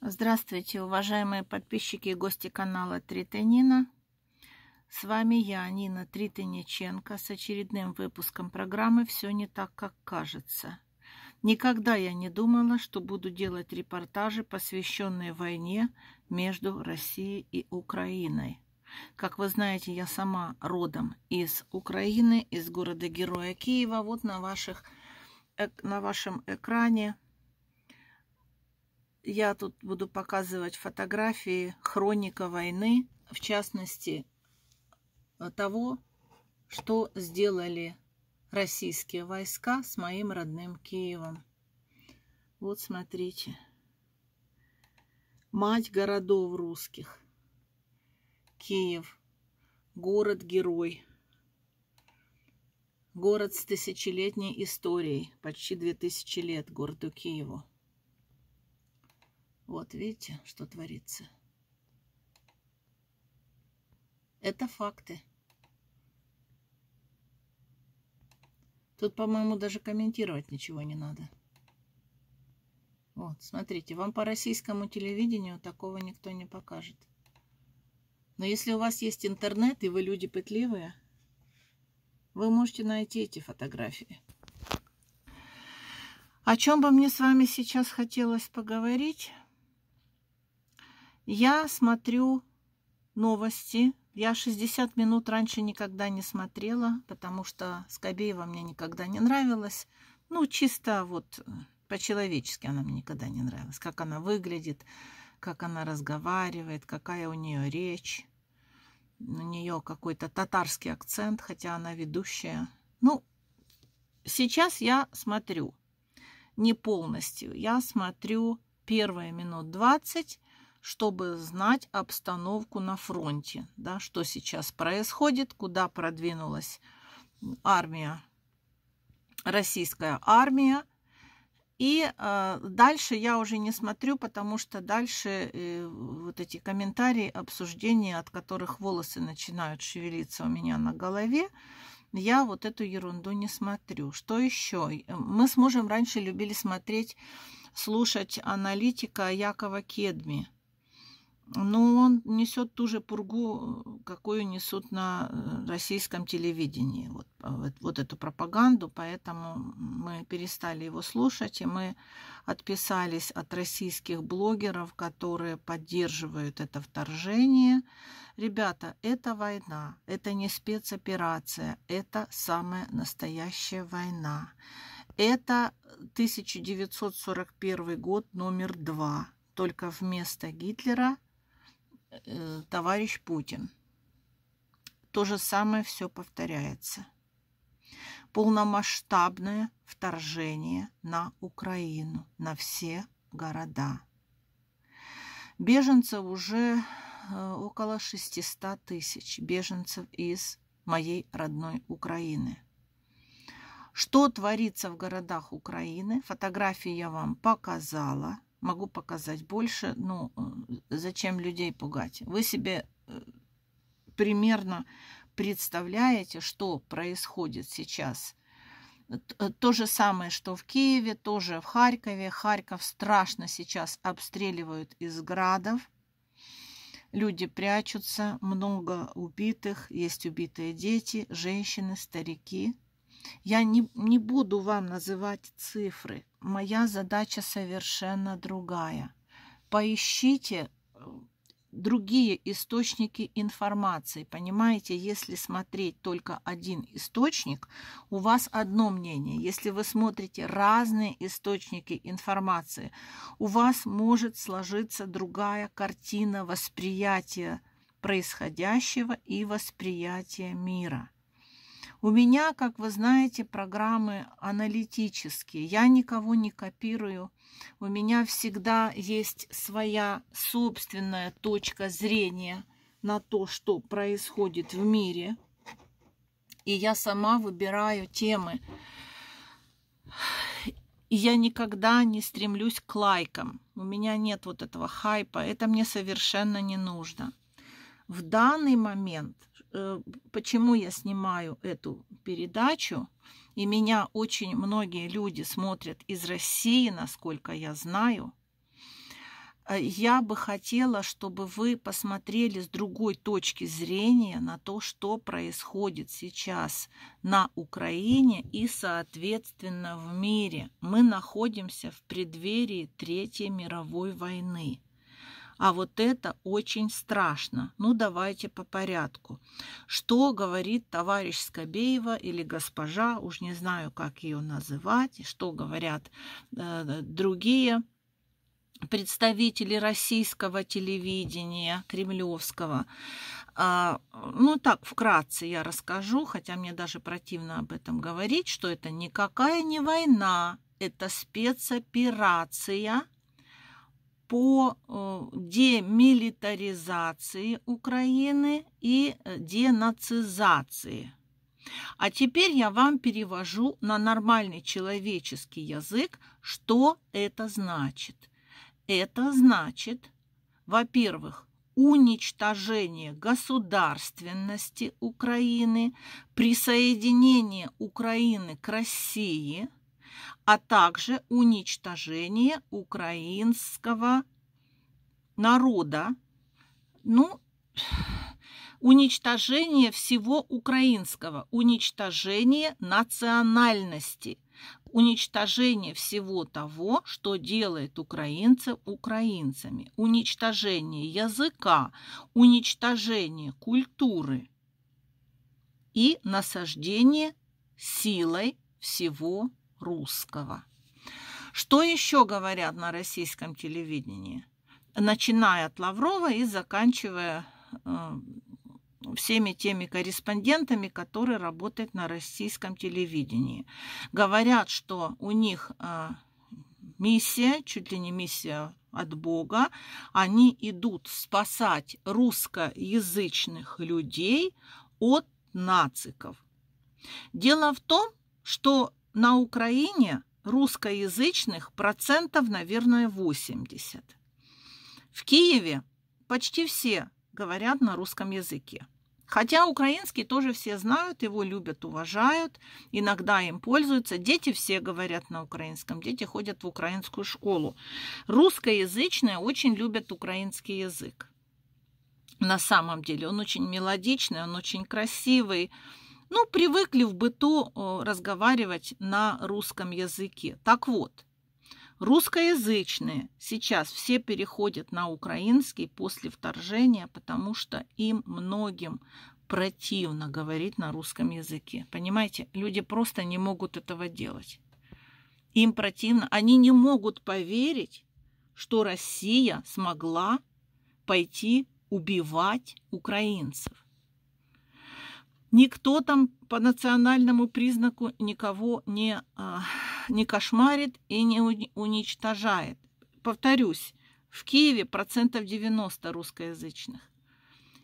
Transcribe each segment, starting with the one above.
Здравствуйте, уважаемые подписчики и гости канала Тритонина. С вами я, Нина Тритониченко, с очередным выпуском программы «Все не так, как кажется». Никогда я не думала, что буду делать репортажи, посвященные войне между Россией и Украиной. Как вы знаете, я сама родом из Украины, из города-героя Киева. Вот на, ваших, на вашем экране – я тут буду показывать фотографии хроника войны, в частности того, что сделали российские войска с моим родным Киевом. Вот смотрите. Мать городов русских. Киев. Город-герой. Город с тысячелетней историей. Почти две тысячи лет городу Киеву. Вот видите, что творится. Это факты. Тут, по-моему, даже комментировать ничего не надо. Вот, смотрите, вам по российскому телевидению такого никто не покажет. Но если у вас есть интернет, и вы люди пытливые, вы можете найти эти фотографии. О чем бы мне с вами сейчас хотелось поговорить? Я смотрю новости. Я 60 минут раньше никогда не смотрела, потому что Скобеева мне никогда не нравилась. Ну, чисто вот э, по-человечески она мне никогда не нравилась. Как она выглядит, как она разговаривает, какая у нее речь. У нее какой-то татарский акцент, хотя она ведущая. Ну, сейчас я смотрю не полностью. Я смотрю первые минут 20 чтобы знать обстановку на фронте, да, что сейчас происходит, куда продвинулась армия, российская армия. И э, дальше я уже не смотрю, потому что дальше э, вот эти комментарии, обсуждения, от которых волосы начинают шевелиться у меня на голове, я вот эту ерунду не смотрю. Что еще? Мы с мужем раньше любили смотреть, слушать аналитика Якова Кедми но ну, он несет ту же пургу, какую несут на э, российском телевидении. Вот, а, вот, вот эту пропаганду, поэтому мы перестали его слушать, и мы отписались от российских блогеров, которые поддерживают это вторжение. Ребята, это война, это не спецоперация, это самая настоящая война. Это 1941 год номер два. Только вместо Гитлера – э, товарищ Путин. То же самое все повторяется. Полномасштабное вторжение на Украину, на все города. Беженцев уже э, около 600 тысяч, беженцев из моей родной Украины. Что творится в городах Украины, фотографии я вам показала – могу показать больше. но ну, э, зачем людей пугать? Вы себе э, примерно представляете, что происходит сейчас. Э, то же самое, что в Киеве, тоже в Харькове. Харьков страшно сейчас обстреливают из градов. Люди прячутся, много убитых, есть убитые дети, женщины, старики – я не, не буду вам называть цифры. Моя задача совершенно другая. Поищите э, другие источники информации. Понимаете, если смотреть только один источник, у вас одно мнение. Если вы смотрите разные источники информации, у вас может сложиться другая картина восприятия происходящего и восприятия мира. У меня, как вы знаете, программы аналитические. Я никого не копирую. У меня всегда есть своя собственная точка зрения на то, что происходит в мире. И я сама выбираю темы. И я никогда не стремлюсь к лайкам. У меня нет вот этого хайпа. Это мне совершенно не нужно. В данный момент Э, почему я снимаю эту передачу, и меня очень многие люди смотрят из России, насколько я знаю, э, я бы хотела, чтобы вы посмотрели с другой точки зрения на то, что происходит сейчас на Украине и, соответственно, в мире. Мы находимся в преддверии Третьей мировой войны. А вот это очень страшно. Ну, давайте по порядку. Что говорит товарищ Скобеева или госпожа, уж не знаю, как ее называть, что говорят э, другие представители российского телевидения, кремлевского. А, ну так, вкратце я расскажу, хотя мне даже противно об этом говорить, что это никакая не война, это спецоперация – по э, демилитаризации Украины и э, денацизации. А теперь я вам перевожу на нормальный человеческий язык, что это значит. Это значит, во-первых, уничтожение государственности Украины, присоединение Украины к России – а также уничтожение украинского народа, ну, уничтожение всего украинского, уничтожение национальности, уничтожение всего того, что делает украинцы украинцами, уничтожение языка, уничтожение культуры и насаждение силой всего русского. Что еще говорят на российском телевидении? Начиная от Лаврова и заканчивая э, всеми теми корреспондентами, которые работают на российском телевидении. Говорят, что у них э, миссия, чуть ли не миссия от Бога, они идут спасать русскоязычных людей от нациков. Дело в том, что на Украине русскоязычных процентов, наверное, 80. В Киеве почти все говорят на русском языке. Хотя украинский тоже все знают, его любят, уважают, иногда им пользуются. Дети все говорят на украинском, дети ходят в украинскую школу. Русскоязычные очень любят украинский язык. На самом деле он очень мелодичный, он очень красивый. Ну, привыкли в быту э, разговаривать на русском языке. Так вот, русскоязычные сейчас все переходят на украинский после вторжения, потому что им многим противно говорить на русском языке. Понимаете, люди просто не могут этого делать. Им противно. Они не могут поверить, что Россия смогла пойти убивать украинцев. Никто там по национальному признаку никого не, а, не кошмарит и не уничтожает. Повторюсь, в Киеве процентов 90 русскоязычных.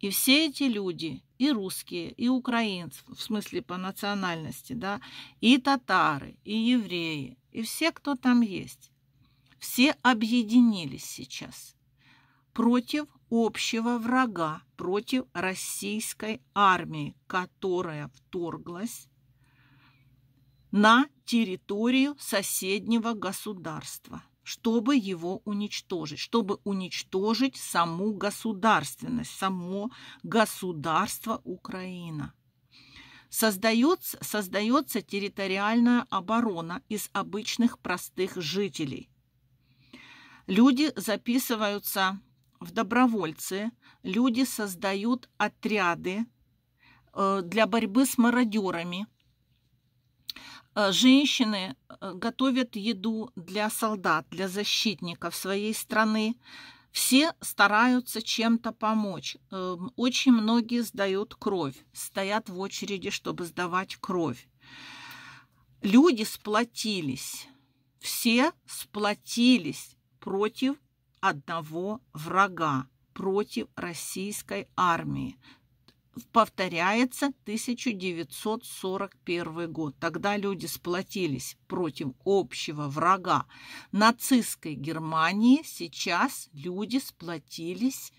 И все эти люди, и русские, и украинцы, в смысле по национальности, да, и татары, и евреи, и все, кто там есть, все объединились сейчас против общего врага против российской армии, которая вторглась на территорию соседнего государства, чтобы его уничтожить, чтобы уничтожить саму государственность, само государство Украина. Создается, создается территориальная оборона из обычных простых жителей. Люди записываются в добровольцы люди создают отряды э, для борьбы с мародерами. Э, женщины э, готовят еду для солдат, для защитников своей страны. Все стараются чем-то помочь. Эм, очень многие сдают кровь, стоят в очереди, чтобы сдавать кровь. Люди сплотились, все сплотились против одного врага против российской армии. Повторяется 1941 год. Тогда люди сплотились против общего врага нацистской Германии. Сейчас люди сплотились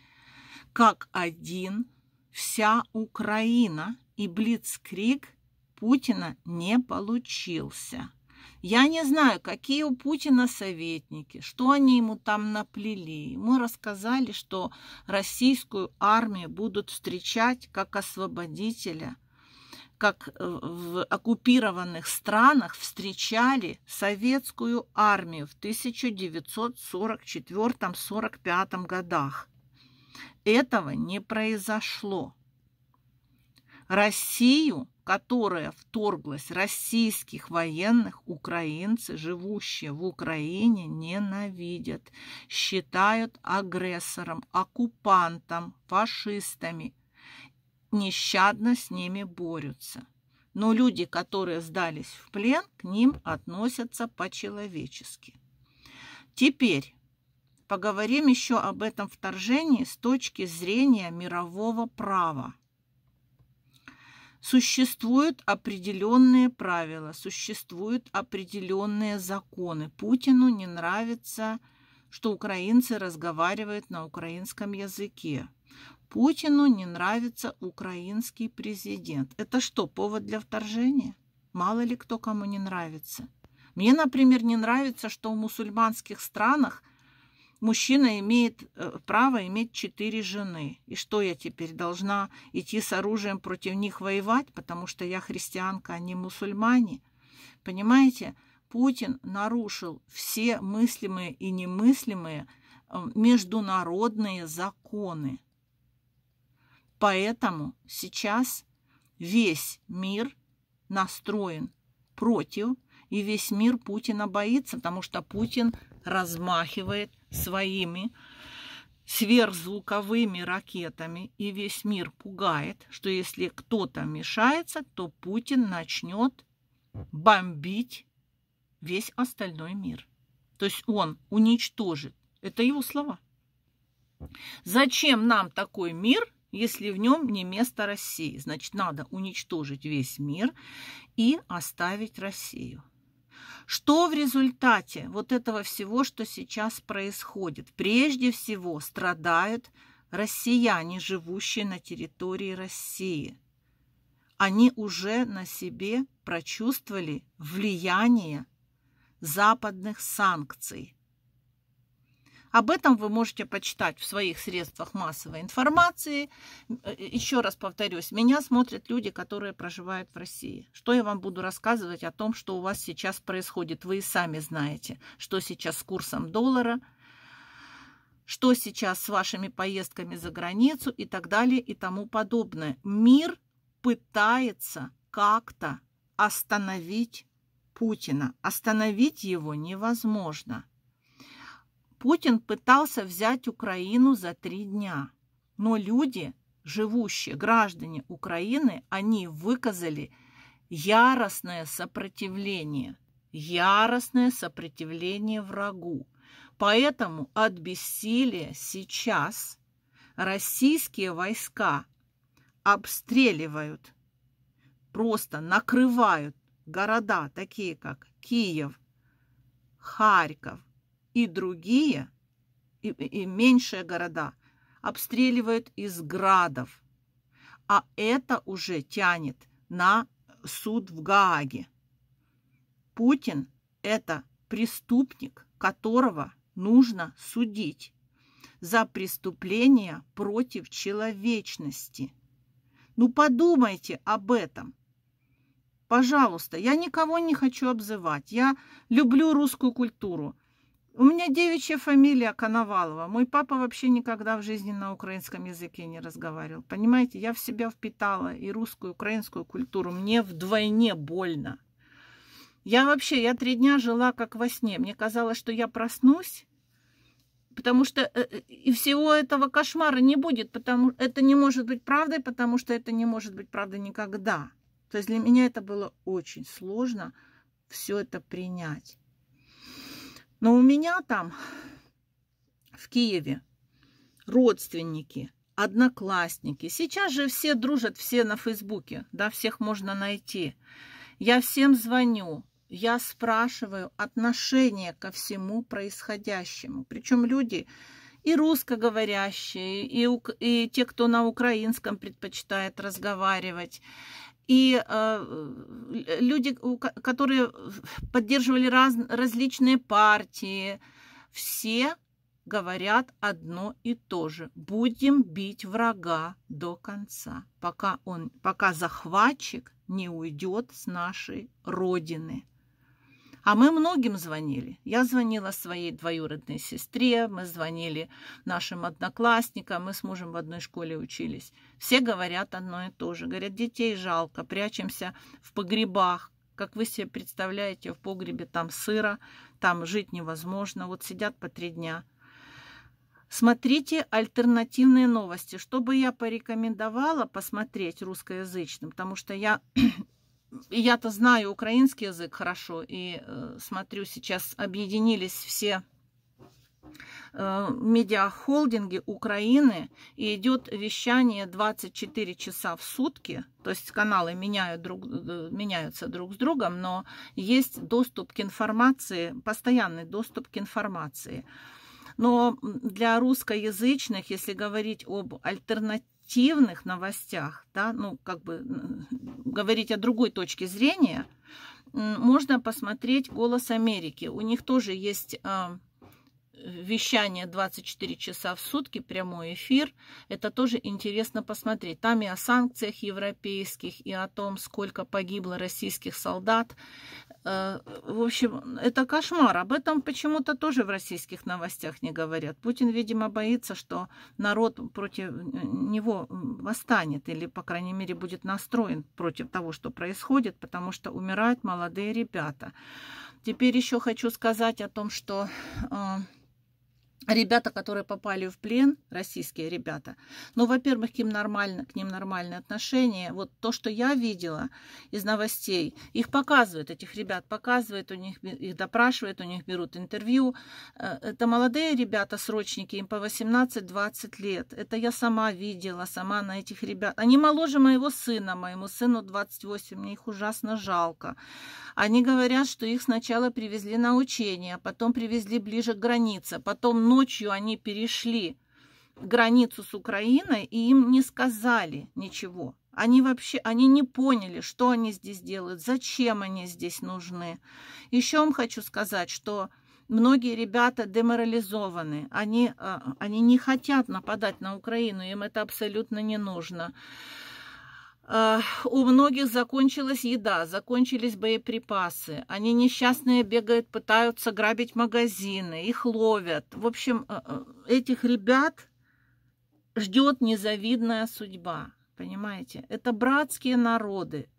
как один, вся Украина. И Блицкриг Путина не получился. Я не знаю, какие у Путина советники, что они ему там наплели. Ему рассказали, что российскую армию будут встречать как освободителя, как э, в оккупированных странах встречали советскую армию в 1944-45 годах. Этого не произошло. Россию которая вторглась российских военных, украинцы, живущие в Украине, ненавидят, считают агрессором, оккупантом, фашистами, нещадно с ними борются. Но люди, которые сдались в плен, к ним относятся по-человечески. Теперь поговорим еще об этом вторжении с точки зрения мирового права существуют определенные правила, существуют определенные законы. Путину не нравится, что украинцы разговаривают на украинском языке. Путину не нравится украинский президент. Это что, повод для вторжения? Мало ли кто кому не нравится. Мне, например, не нравится, что в мусульманских странах – мужчина имеет э, право иметь четыре жены. И что я теперь должна идти с оружием против них воевать, потому что я христианка, а не мусульмане? Понимаете, Путин нарушил все мыслимые и немыслимые э, международные законы. Поэтому сейчас весь мир настроен против, и весь мир Путина боится, потому что Путин – размахивает своими сверхзвуковыми ракетами и весь мир пугает, что если кто-то мешается, то Путин начнет бомбить весь остальной мир. То есть он уничтожит. Это его слова. Зачем нам такой мир, если в нем не место России? Значит, надо уничтожить весь мир и оставить Россию. Что в результате вот этого всего, что сейчас происходит? Прежде всего страдают россияне, живущие на территории России. Они уже на себе прочувствовали влияние западных санкций, об этом вы можете почитать в своих средствах массовой информации. Э, еще раз повторюсь, меня смотрят люди, которые проживают в России. Что я вам буду рассказывать о том, что у вас сейчас происходит? Вы и сами знаете, что сейчас с курсом доллара, что сейчас с вашими поездками за границу и так далее и тому подобное. Мир пытается как-то остановить Путина. Остановить его невозможно. Путин пытался взять Украину за три дня, но люди, живущие, граждане Украины, они выказали яростное сопротивление, яростное сопротивление врагу. Поэтому от бессилия сейчас российские войска обстреливают, просто накрывают города, такие как Киев, Харьков, и другие, и, и меньшие города обстреливают из градов. А это уже тянет на суд в Гааге. Путин – это преступник, которого нужно судить за преступления против человечности. Ну подумайте об этом. Пожалуйста, я никого не хочу обзывать. Я люблю русскую культуру. У меня девичья фамилия Коновалова. Мой папа вообще никогда в жизни на украинском языке не разговаривал. Понимаете, я в себя впитала и русскую, и украинскую культуру. Мне вдвойне больно. Я вообще, я три дня жила как во сне. Мне казалось, что я проснусь, потому что э, э, и всего этого кошмара не будет, потому это не может быть правдой, потому что это не может быть правдой никогда. То есть для меня это было очень сложно все это принять. Но у меня там, в Киеве, родственники, одноклассники. Сейчас же все дружат, все на Фейсбуке, да, всех можно найти. Я всем звоню, я спрашиваю отношение ко всему происходящему. Причем люди и русскоговорящие, и, и те, кто на украинском предпочитает разговаривать, и э, люди, которые поддерживали раз, различные партии, все говорят одно и то же. Будем бить врага до конца, пока, он, пока захватчик не уйдет с нашей Родины. А мы многим звонили. Я звонила своей двоюродной сестре, мы звонили нашим одноклассникам, мы с мужем в одной школе учились. Все говорят одно и то же. Говорят, детей жалко, прячемся в погребах, как вы себе представляете, в погребе там сыро, там жить невозможно, вот сидят по три дня. Смотрите альтернативные новости. Что бы я порекомендовала посмотреть русскоязычным, потому что я я-то знаю украинский язык хорошо, и э, смотрю, сейчас объединились все э, медиахолдинги Украины, и идет вещание 24 часа в сутки, то есть каналы меняют друг, э, меняются друг с другом, но есть доступ к информации, постоянный доступ к информации. Но для русскоязычных, если говорить об альтернативе, негативных новостях, да, ну, как бы говорить о другой точке зрения, можно посмотреть «Голос Америки». У них тоже есть а, вещание 24 часа в сутки, прямой эфир. Это тоже интересно посмотреть. Там и о санкциях европейских, и о том, сколько погибло российских солдат Э, в общем, это кошмар. Об этом почему-то тоже в российских новостях не говорят. Путин, видимо, боится, что народ против него восстанет или, по крайней мере, будет настроен против того, что происходит, потому что умирают молодые ребята. Теперь еще хочу сказать о том, что... Э, ребята, которые попали в плен, российские ребята, ну, во-первых, к ним нормально, к ним нормальное отношение. Вот то, что я видела из новостей, их показывают, этих ребят показывают, у них их допрашивают, у них берут интервью. Э, это молодые ребята, срочники, им по 18-20 лет. Это я сама видела, сама на этих ребят. Они моложе моего сына, моему сыну 28, мне их ужасно жалко. Они говорят, что их сначала привезли на учение, потом привезли ближе к границе, потом, ну, ночью они перешли границу с Украиной, и им не сказали ничего. Они вообще, они не поняли, что они здесь делают, зачем они здесь нужны. Еще вам хочу сказать, что многие ребята деморализованы, они, э, они не хотят нападать на Украину, им это абсолютно не нужно. А, у многих закончилась еда, закончились боеприпасы. Они несчастные бегают, пытаются грабить магазины, их ловят. В общем, э, э, этих ребят ждет незавидная судьба. Понимаете? Это братские народы.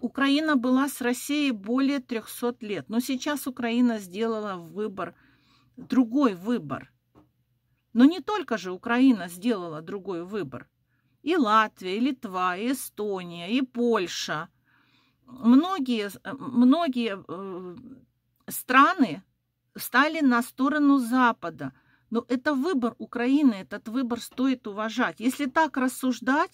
Украина была с Россией более 300 лет. Но сейчас Украина сделала выбор, другой выбор. Но не только же Украина сделала другой выбор и Латвия, и Литва, и Эстония, и Польша. Многие, э, многие э, страны стали на сторону Запада. Но это выбор Украины, этот выбор стоит уважать. Если так рассуждать,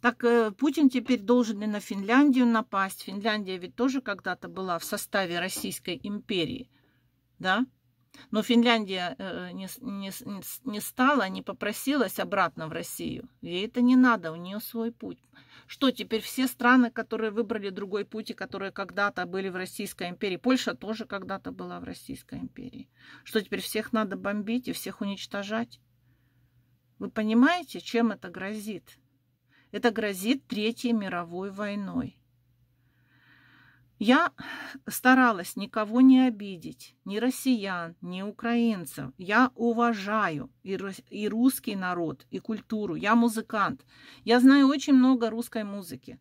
так э, Путин теперь должен и на Финляндию напасть. Финляндия ведь тоже когда-то была в составе Российской империи. Да? Но Финляндия э, не, не, не стала, не попросилась обратно в Россию. Ей это не надо, у нее свой путь. Что теперь все страны, которые выбрали другой путь и которые когда-то были в Российской империи, Польша тоже когда-то была в Российской империи. Что теперь всех надо бомбить и всех уничтожать? Вы понимаете, чем это грозит? Это грозит Третьей мировой войной. Я старалась никого не обидеть, ни россиян, ни украинцев. Я уважаю и, русский народ, и культуру. Я музыкант. Я знаю очень много русской музыки.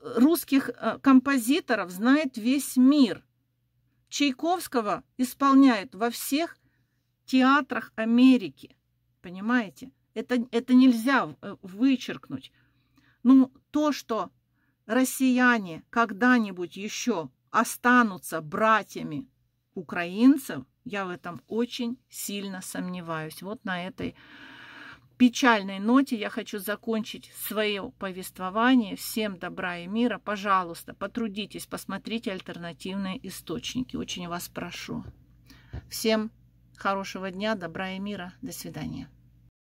Русских э, композиторов знает весь мир. Чайковского исполняют во всех театрах Америки. Понимаете? Это, это нельзя э, вычеркнуть. Ну, то, что россияне когда-нибудь еще останутся братьями украинцев, я в этом очень сильно сомневаюсь. Вот на этой печальной ноте я хочу закончить свое повествование. Всем добра и мира. Пожалуйста, потрудитесь, посмотрите альтернативные источники. Очень вас прошу. Всем хорошего дня, добра и мира. До свидания.